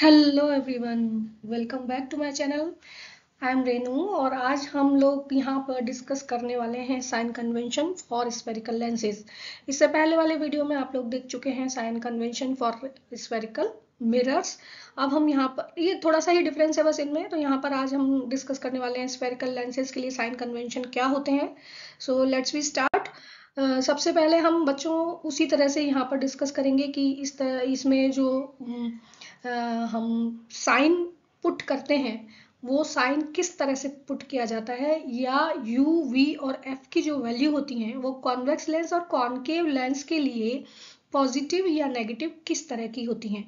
hello everyone welcome back to my channel I am Renu और आज हम लोग यहाँ पर डिस्कस करने वाले हैं sign convention for spherical lenses इससे पहले वाले वीडियो में आप लोग देख चुके हैं sign convention for spherical mirrors अब हम यहाँ पर ये थोड़ा सा ही डिफरेंस है बस इनमें तो यहाँ पर आज हम डिस्कस करने वाले हैं स्पेरिकल लेंसेज के लिए साइन कन्वेंशन क्या होते हैं so let's we start Uh, सबसे पहले हम बच्चों उसी तरह से यहाँ पर डिस्कस करेंगे कि इस तरह इसमें जो हम्म, हम साइन पुट करते हैं वो साइन किस तरह से पुट किया जाता है या u, v और f की जो वैल्यू होती हैं वो कॉन्वेक्स लेंस और कॉन्केव लेंस के लिए पॉजिटिव या नेगेटिव किस तरह की होती हैं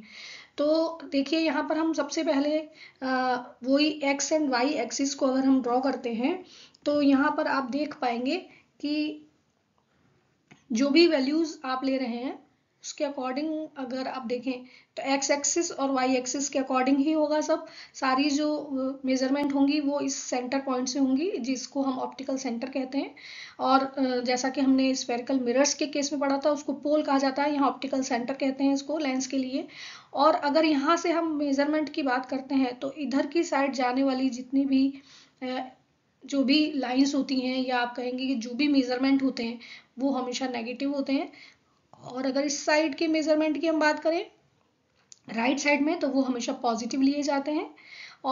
तो देखिए यहाँ पर हम सबसे पहले वही एक्स एंड वाई एक्सिस को अगर हम ड्रॉ करते हैं तो यहाँ पर आप देख पाएंगे कि जो भी वैल्यूज़ आप ले रहे हैं उसके अकॉर्डिंग अगर आप देखें तो एक्स एक्सिस और वाई एक्सिस के अकॉर्डिंग ही होगा सब सारी जो मेजरमेंट होंगी वो इस सेंटर पॉइंट से होंगी जिसको हम ऑप्टिकल सेंटर कहते हैं और जैसा कि हमने स्पेरिकल मिरर्स के केस में पढ़ा था उसको पोल कहा जाता है यहाँ ऑप्टिकल सेंटर कहते हैं इसको लेंस के लिए और अगर यहाँ से हम मेजरमेंट की बात करते हैं तो इधर की साइड जाने वाली जितनी भी जो भी लाइन्स होती हैं या आप कहेंगे कि जो भी मेजरमेंट होते हैं वो हमेशा नेगेटिव होते हैं और अगर इस साइड के मेजरमेंट की हम बात करें राइट right साइड में तो वो हमेशा पॉजिटिव लिए जाते हैं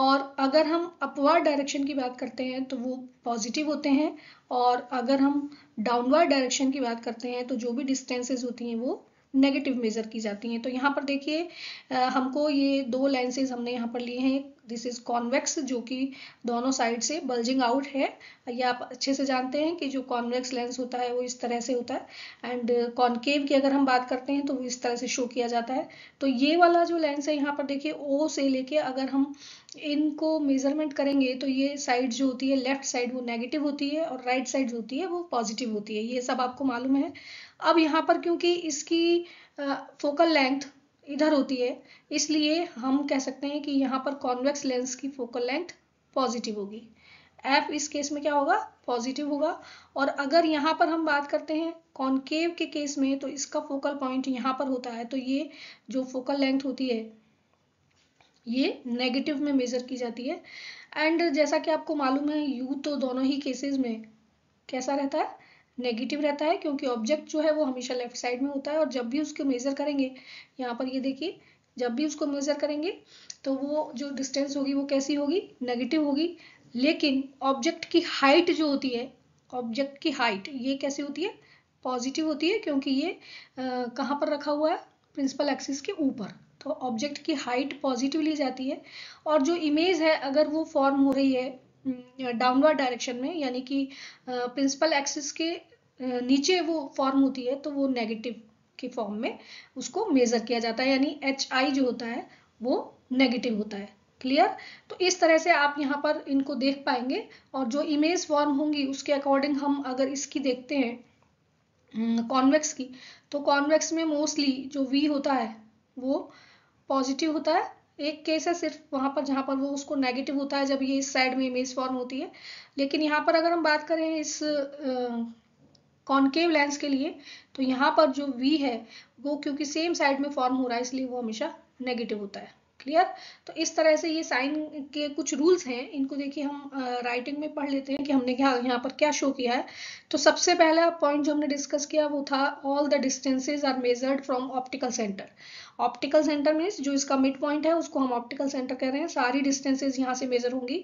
और अगर हम अपवर्ड डायरेक्शन की बात करते हैं तो वो पॉजिटिव होते हैं और अगर हम डाउनवर्ड डायरेक्शन की बात करते हैं तो जो भी डिस्टेंसेज होती हैं वो नेगेटिव मेज़र की जाती हैं तो यहाँ पर देखिए हमको ये दो लेंसेज हमने यहाँ पर लिए हैं दिस इज कॉन्वेक्स जो कि दोनों साइड से बल्जिंग आउट है ये आप अच्छे से जानते हैं कि जो कॉन्वेक्स लेंस होता है वो इस तरह से होता है एंड कॉन्केव uh, की अगर हम बात करते हैं तो वो इस तरह से शो किया जाता है तो ये वाला जो लेंस है यहाँ पर देखिए ओ से लेके अगर हम इनको मेजरमेंट करेंगे तो ये साइड जो होती है लेफ्ट साइड वो नेगेटिव होती है और राइट right साइड जो होती है वो पॉजिटिव होती है ये सब आपको मालूम है अब यहाँ पर क्योंकि इसकी फोकल uh, लेंथ इधर होती है इसलिए हम कह सकते हैं कि यहाँ पर कॉन्वेक्स लेंस की फोकल लेंथ पॉजिटिव होगी एफ इस केस में क्या होगा पॉजिटिव होगा और अगर यहाँ पर हम बात करते हैं कॉन्केव के केस में तो इसका फोकल पॉइंट यहाँ पर होता है तो ये जो फोकल लेंथ होती है ये नेगेटिव में मेजर की जाती है एंड जैसा कि आपको मालूम है यू तो दोनों ही केसेस में कैसा रहता है नेगेटिव रहता है क्योंकि ऑब्जेक्ट जो है वो हमेशा लेफ्ट साइड में होता है और जब भी उसको मेज़र करेंगे यहाँ पर ये देखिए जब भी उसको मेज़र करेंगे तो वो जो डिस्टेंस होगी वो कैसी होगी नेगेटिव होगी लेकिन ऑब्जेक्ट की हाइट जो होती है ऑब्जेक्ट की हाइट ये कैसी होती है पॉजिटिव होती है क्योंकि ये कहाँ पर रखा हुआ है प्रिंसिपल एक्सिस के ऊपर तो ऑब्जेक्ट की हाइट पॉजिटिव ली जाती है और जो इमेज है अगर वो फॉर्म हो रही है डाउनवर्ड डायरेक्शन में यानी कि प्रिंसिपल एक्सिस के नीचे वो फॉर्म होती है तो वो नेगेटिव के फॉर्म में उसको मेज़र किया जाता है यानी एच आई जो होता है वो नेगेटिव होता है क्लियर तो इस तरह से आप यहाँ पर इनको देख पाएंगे और जो इमेज फॉर्म होंगी उसके अकॉर्डिंग हम अगर इसकी देखते हैं कॉन्वेक्स की तो कॉन्वेक्स में मोस्टली जो वी होता है वो पॉजिटिव होता है एक केस है सिर्फ वहाँ पर जहाँ पर वो उसको नेगेटिव होता है जब ये इस साइड में इमेज फॉर्म होती है लेकिन यहाँ पर अगर हम बात करें इस कॉन्केव लेंस के लिए तो यहाँ पर जो वी है वो क्योंकि सेम साइड में फॉर्म हो रहा है इसलिए वो हमेशा नेगेटिव होता है क्लियर तो इस तरह से ये साइन के कुछ रूल्स हैं इनको देखिए हम राइटिंग में पढ़ लेते हैं कि हमने क्या यहाँ पर क्या शो किया है तो सबसे पहला पॉइंट जो हमने डिस्कस किया वो था all the distances are measured from optical centre optical centre means जो इसका मिड पॉइंट है उसको हम ऑप्टिकल सेंटर कह रहे हैं सारी डिस्टेंसेज यहाँ से मेजर होंगी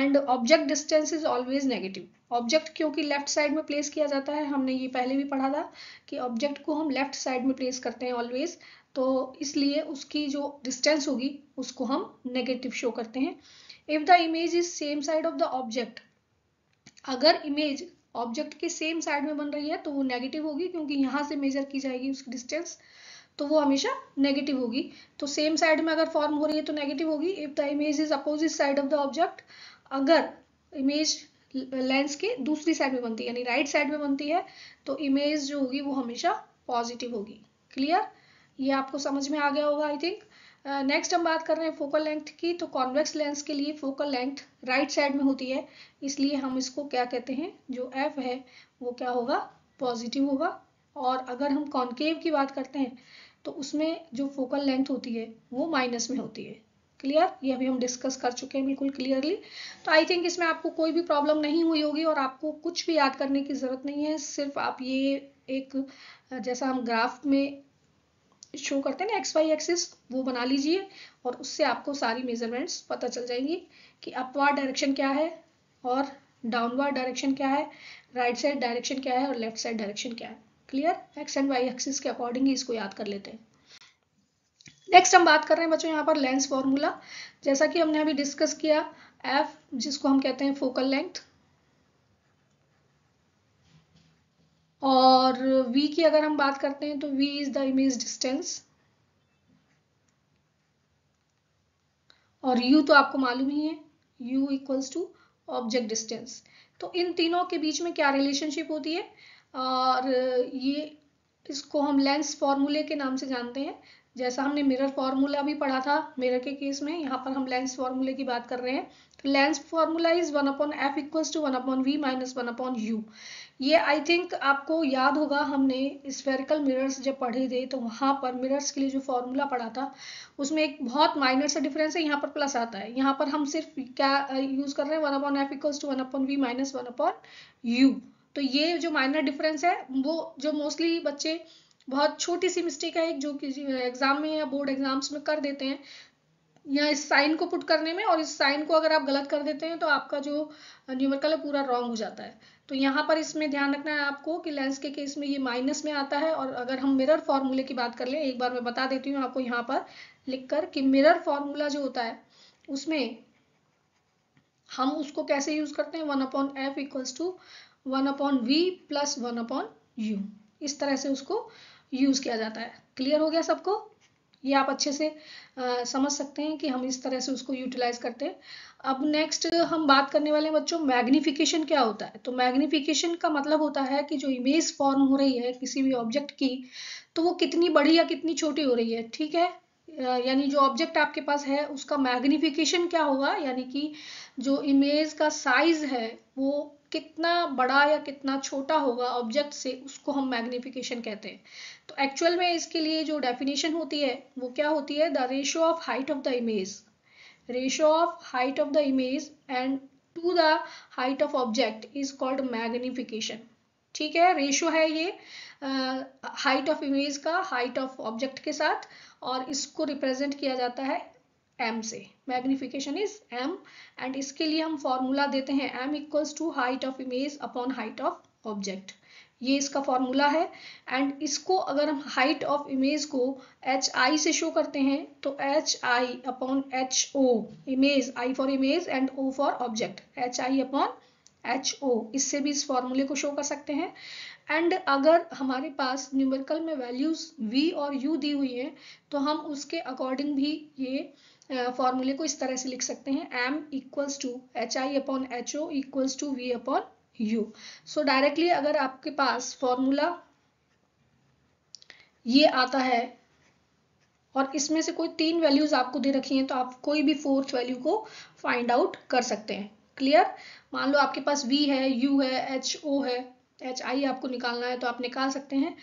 and object distance is always negative object क्योंकि लेफ्ट साइड में प्लेस किया जाता है हमने ये पहले भी पढ़ा था कि ऑब्जेक्ट को हम लेफ्ट साइड में प्लेस करते हैं ऑलवेज तो इसलिए उसकी जो डिस्टेंस होगी उसको हम नेगेटिव शो करते हैं if the image is same side of the object अगर इमेज ऑब्जेक्ट के सेम साइड में बन रही है तो वो नेगेटिव होगी क्योंकि यहां से मेजर की जाएगी उसकी डिस्टेंस तो वो हमेशा नेगेटिव होगी तो सेम साइड में अगर फॉर्म हो रही है तो नेगेटिव होगी if the image is opposite side of the object अगर इमेज लेंस के दूसरी साइड में बनती है यानी राइट साइड में बनती है तो इमेज जो होगी वो हमेशा पॉजिटिव होगी क्लियर ये आपको समझ में आ गया होगा आई थिंक नेक्स्ट हम बात कर रहे हैं फोकल लेंथ की तो कॉन्वेक्स लेंस के लिए फोकल लेंथ राइट साइड में होती है इसलिए हम इसको क्या कहते हैं जो एफ है वो क्या होगा पॉजिटिव होगा और अगर हम कॉन्केव की बात करते हैं तो उसमें जो फोकल लेंथ होती है वो माइनस में होती है क्लियर ये अभी हम डिस्कस कर चुके हैं बिल्कुल क्लियरली तो आई थिंक इसमें आपको कोई भी प्रॉब्लम नहीं हुई होगी और आपको कुछ भी याद करने की ज़रूरत नहीं है सिर्फ आप ये एक जैसा हम ग्राफ में शो करते हैं ना एक्स वाई एक्सिस वो बना लीजिए और उससे आपको सारी मेजरमेंट्स पता चल जाएंगी कि अपवार्ड डायरेक्शन क्या है और डाउनवर्ड डायरेक्शन क्या है राइट साइड डायरेक्शन क्या है और लेफ्ट साइड डायरेक्शन क्या है clear X and Y axis के अकॉर्डिंग ही इसको याद कर लेते हैं नेक्स्ट हम बात कर रहे हैं बच्चों यहाँ पर लेंस फॉर्मूला जैसा कि हमने अभी डिस्कस किया एफ जिसको हम कहते हैं फोकल लेंथ और v की अगर हम बात करते हैं तो v is the image distance और u तो आपको मालूम ही है u equals to object distance तो इन तीनों के बीच में क्या रिलेशनशिप होती है और ये इसको हम लेंस फॉर्मूले के नाम से जानते हैं जैसा हमने मिरर फॉर्मूला भी पढ़ा था मिरर के केस में यहाँ पर हम लेंस फॉर्मूले की बात कर रहे हैं तो lens formula is one upon F equals to one upon V minus one upon U ये आई थिंक आपको याद होगा हमने स्फेरिकल मिरर्स जब पढ़े थे तो वहाँ पर मिरर्स के लिए जो फॉर्मूला पढ़ा था उसमें एक बहुत माइनर सा डिफरेंस है यहाँ पर प्लस आता है यहाँ पर हम सिर्फ क्या यूज़ कर रहे हैं one upon F equals to one upon V minus one upon U तो ये जो माइनर डिफरेंस है वो जो मोस्टली बच्चे बहुत छोटी सी मिस्टेक है जो कि एग्ज़ाम में या बोर्ड एग्जाम्स में कर देते हैं या इस साइन को पुट करने में और इस साइन को अगर आप गलत कर देते हैं तो आपका जो न्यूमेरिकल है पूरा रॉन्ग हो जाता है तो यहाँ पर इसमें ध्यान रखना है आपको कि लेंस के केस में ये माइनस में आता है और अगर हम मिरर फॉर्मूले की बात कर लें एक बार मैं बता देती हूँ आपको यहाँ पर लिख कर कि मिरर फॉर्मूला जो होता है उसमें हम उसको कैसे यूज करते हैं one upon F equals to one upon V plus one upon U इस तरह से उसको यूज किया जाता है क्लियर हो गया सबको ये आप अच्छे से आ, समझ सकते हैं कि हम इस तरह से उसको यूटिलाइज करते हैं अब नेक्स्ट हम बात करने वाले हैं बच्चों मैग्निफिकेशन क्या होता है तो मैग्निफिकेशन का मतलब होता है कि जो इमेज फॉर्म हो रही है किसी भी ऑब्जेक्ट की तो वो कितनी बड़ी या कितनी छोटी हो रही है ठीक है यानी जो ऑब्जेक्ट आपके पास है उसका मैग्निफिकेशन क्या होगा यानी कि जो इमेज का साइज है वो कितना बड़ा या कितना छोटा होगा ऑब्जेक्ट से उसको हम मैग्निफिकेशन कहते हैं तो एक्चुअल में इसके लिए जो डेफिनेशन होती है वो क्या होती है the ratio of height of the image ratio of height of the image and to the height of object is called magnification ठीक है रेशो है ये हाइट ऑफ इमेज का हाइट ऑफ ऑब्जेक्ट के साथ और इसको रिप्रेजेंट किया जाता है एम से मैग्निफिकेशन इज एम एंड इसके लिए हम फॉर्मूला देते हैं M equals to height of image upon height of object ये इसका फॉर्मूला है एंड इसको अगर हम हाइट ऑफ इमेज को एच आई से शो करते हैं तो H I upon H O image I for image and O for object H I upon H O इससे भी इस फॉर्मूले को शो कर सकते हैं एंड अगर हमारे पास न्यूमेरिकल में वैल्यूज़ वी और यू दी हुई है तो हम उसके अकॉर्डिंग भी ये फॉर्मूले को इस तरह से लिख सकते हैं M equals to H I upon H O equals to V upon U so directly अगर आपके पास फॉर्मूला ये आता है और इसमें से कोई तीन वैल्यूज आपको दे रखी हैं तो आप कोई भी फोर्थ वैल्यू को फाइंड आउट कर सकते हैं क्लियर मान लो आपके पास वी है यू है एच ओ है एच आई आपको निकालना है तो आप निकाल सकते हैं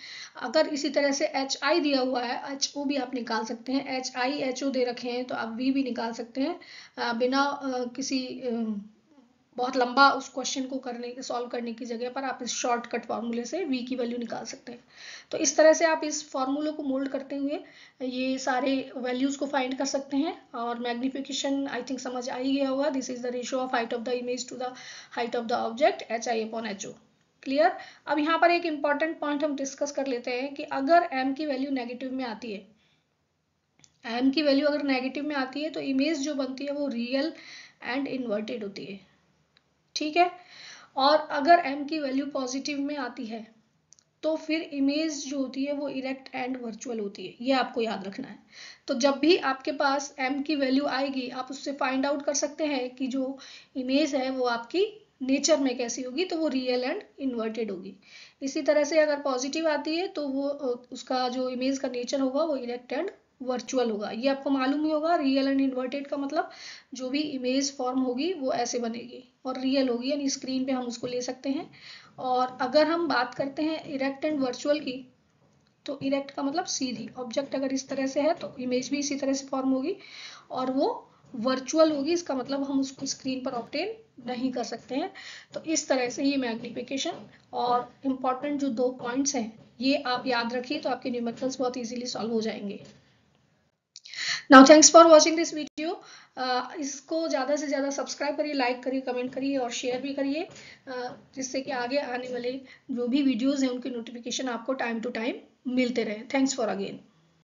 अगर इसी तरह से एच आई दिया हुआ है एच ओ भी आप निकाल सकते हैं एच आई एच ओ दे रखे हैं तो आप वी भी निकाल सकते हैं बिना किसी बहुत लंबा उस क्वेश्चन को करने सॉल्व करने की जगह पर आप इस शॉर्टकट फार्मूले से वी की वैल्यू निकाल सकते हैं तो इस तरह से आप इस फार्मूले को मोल्ड करते हुए ये सारे वैल्यूज़ को फाइंड कर सकते हैं और मैग्निफिकेशन आई थिंक समझ आ ही गया होगा this is the ratio of height of the image to the height of the object H I upon H O clear अब यहाँ पर एक इंपॉर्टेंट पॉइंट हम डिस्कस कर लेते हैं कि अगर एम की वैल्यू नेगेटिव में आती है एम की वैल्यू अगर नेगेटिव में आती है तो इमेज जो बनती है वो रियल एंड इन्वर्टेड होती है ठीक है और अगर एम की वैल्यू पॉजिटिव में आती है तो फिर इमेज जो होती है वो इरेक्ट एंड वर्चुअल होती है ये आपको याद रखना है तो जब भी आपके पास एम की वैल्यू आएगी आप उससे फाइंड आउट कर सकते हैं कि जो इमेज है वो आपकी नेचर में कैसी होगी तो वो रियल एंड इन्वर्टेड होगी इसी तरह से अगर पॉजिटिव आती है तो वो उसका जो इमेज का नेचर होगा वो इरेक्ट एंड वर्चुअल होगा ये आपको मालूम ही होगा रियल एंड इन्वर्टेड का मतलब जो भी इमेज फॉर्म होगी वो ऐसे बनेगी और रियल होगी यानी स्क्रीन पे हम उसको ले सकते हैं और अगर हम बात करते हैं इरेक्ट एंड वर्चुअल की तो इरेक्ट का मतलब सीधी ऑब्जेक्ट अगर इस तरह से है तो इमेज भी इसी तरह से फॉर्म होगी और वो वर्चुअल होगी इसका मतलब हम उसको स्क्रीन पर ऑप्टेन नहीं कर सकते हैं तो इस तरह से ये मैग्निफिकेशन और इम्पॉर्टेंट जो दो पॉइंट्स हैं ये आप याद रखिए तो आपके न्यूमेरिकल्स बहुत इजीली सॉल्व हो जाएंगे now thanks for watching this video इसको ज़्यादा से ज़्यादा सब्सक्राइब करिए लाइक करिए कमेंट करिए और शेयर भी करिए uh, जिससे कि आगे आने वाले जो भी वीडियोज़ हैं उनके नोटिफिकेशन आपको टाइम टू टाइम मिलते रहे थैंक्स फॉर अगेन